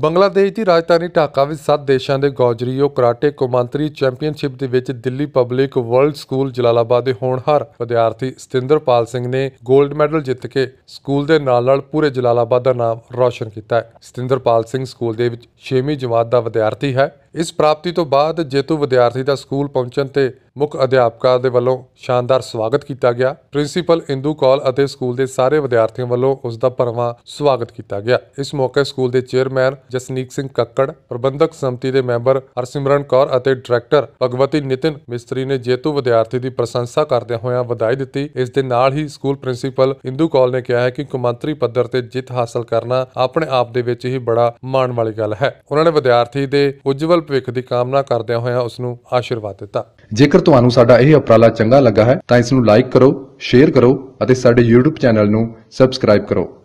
ਬੰਗਲਾਦੇਸ਼ ਦੀ ਰਾਜਧਾਨੀ ਢਾਕਾ ਵਿੱਚ ਸੱਤ ਦੇਸ਼ਾਂ ਦੇ ਗੌਜਰੀਓ ਕਰਾਟੇ ਕੁਮੰਤਰੀ ਚੈਂਪੀਅਨਸ਼ਿਪ ਦੇ ਵਿੱਚ Delhi public world school Jalalabad ਦੇ ਹੋਣਹਾਰ ਵਿਦਿਆਰਥੀ ਸਤਿੰਦਰਪਾਲ ਸਿੰਘ ਨੇ 골ਡ ਮੈਡਲ ਜਿੱਤ ਕੇ ਸਕੂਲ ਦੇ ਨਾਲ-ਨਾਲ ਪੂਰੇ ਜਲਾਲਾਬਾਦ ਦਾ ਨਾਮ ਰੌਸ਼ਨ ਕੀਤਾ ਹੈ ਸਤਿੰਦਰਪਾਲ ਸਿੰਘ ਸਕੂਲ ਦੇ ਵਿੱਚ 6ਵੀਂ ਜਮਾਤ ਦਾ ਵਿਦਿਆਰਥੀ ਹੈ ਇਸ ਪ੍ਰਾਪਤੀ ਤੋਂ ਬਾਅਦ ਜੇਤੂ ਵਿਦਿਆਰਥੀ ਦਾ ਸਕੂਲ ਪਹੁੰਚਣ ਤੇ ਮੁੱਖ ਅਧਿਆਪਕਾ ਦੇ ਵੱਲੋਂ ਸ਼ਾਨਦਾਰ ਸਵਾਗਤ ਕੀਤਾ ਗਿਆ ਪ੍ਰਿੰਸੀਪਲ ਇੰਦੂ ਕੌਲ ਅਤੇ ਸਕੂਲ ਦੇ ਸਾਰੇ ਵਿਦਿਆਰਥੀਆਂ ਵੱਲੋਂ ਉਸ ਦਾ ਭਰਵਾਂ ਸਵਾਗਤ ਕੀਤਾ ਗਿਆ ਇਸ ਮੌਕੇ ਸਕੂਲ ਦੇ ਚੇਅਰਮੈਨ ਜਸਨੀਕ ਸਿੰਘ ਕੱਕੜ ਪ੍ਰਬੰਧਕ ਸਮਤੀ ਦੇ ਮੈਂਬਰ ਹਰਸਿਮਰਨ ਕੌਰ ਅਤੇ ਡਾਇਰੈਕਟਰ ਭਗਵਤੀ ਨਿਤਿਨ ਮਿਸਤਰੀ ਨੇ ਜੇਤੂ ਵਿਦਿਆਰਥੀ ਦੀ ਪ੍ਰਸ਼ੰਸਾ ਕਰਦਿਆਂ ਹੋਇਆਂ ਵਧਾਈ ਦਿੱਤੀ ਇਸ ਦੇ ਨਾਲ ਹੀ ਸਕੂਲ ਪ੍ਰਿੰਸੀਪਲ ਇੰਦੂ ਕੌਲ ਨੇ ਕਿਹਾ ਹੈ ਕਿ ਕੁਮੰਤਰੀ ਪੱਧਰ ਤੇ ਜਿੱਤ ਹਾਸਲ ਕਰਨਾ ਆਪਣੇ ਆਪ ਦੇ ਵਿੱਚ ਹੀ ਬੜਾ ਮਾਣ ਵਾਲੀ ਗੱਲ ਹੈ ਉਹਨਾਂ ਨੇ ਵਿਦਿਆਰਥੀ ਦੇ ਉਜਵਲ ਭਵਿੱਖ ਦੀ ਕਾਮਨਾ ਕਰਦਿਆਂ ਹੋਇਆਂ ਉਸ ਨੂੰ ਆਸ਼ੀਰਵਾਦ ਦਿੱਤਾ ਜੇਕਰ ਤੁਹਾਨੂੰ ਸਾਡਾ ਇਹ ਉਪਰਾਲਾ ਚੰਗਾ ਲੱਗਾ ਹੈ ਤਾਂ ਇਸ ਨੂੰ ਲਾਈਕ ਕਰੋ ਸ਼ੇਅਰ ਕਰੋ ਅਤੇ ਸਾਡੇ YouTube ਚੈਨਲ ਨੂੰ ਸਬਸਕ੍ਰਾਈਬ ਕਰੋ